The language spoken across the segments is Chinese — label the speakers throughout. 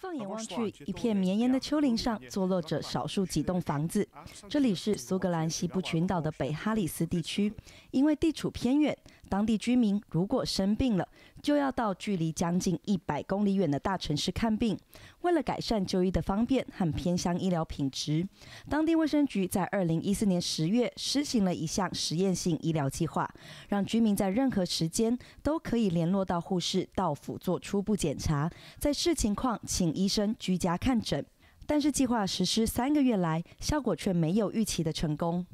Speaker 1: 放眼望去，一片绵延的丘陵上坐落着少数几栋房子。这里是苏格兰西部群岛的北哈里斯地区，因为地处偏远。当地居民如果生病了，就要到距离将近一百公里远的大城市看病。为了改善就医的方便和偏乡医疗品质，当地卫生局在二零一四年十月施行了一项实验性医疗计划，让居民在任何时间都可以联络到护士到府做初步检查，在视情况请医生居家看诊。但是计划实施三个月来，效果却没有预期的成功。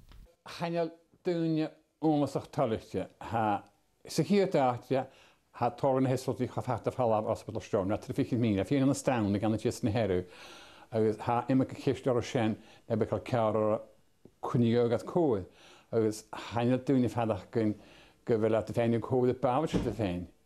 Speaker 2: unlasach taliste ha sa hi dáte ha torin hesí chafhata fallab osspetalstrom na tri fi mí a fi an stand gan just na herú agus ha imime go chéiste a sin na be ce cuniogad cóid agus haine dúni fadaach gon go bhfuil a féinú códa báte a féin.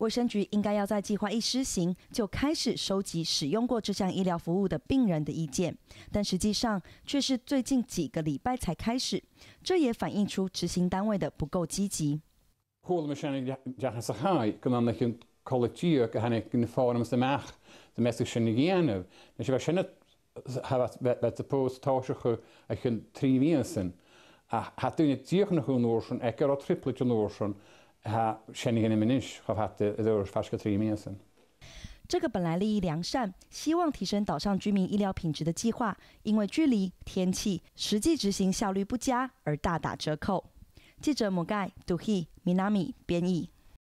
Speaker 1: 卫生局应该要在计划一施行就开始收集使用过这项医疗服务的病人的意见，但实际上却是最近几个礼拜才开始，这也反映出执行单位的不够积极。这个本来利益良善、希望提升岛上居民医疗品质的计划，因为距离、天气、实际执行效率不佳而大打折扣。记者：摩盖杜希米纳米编译。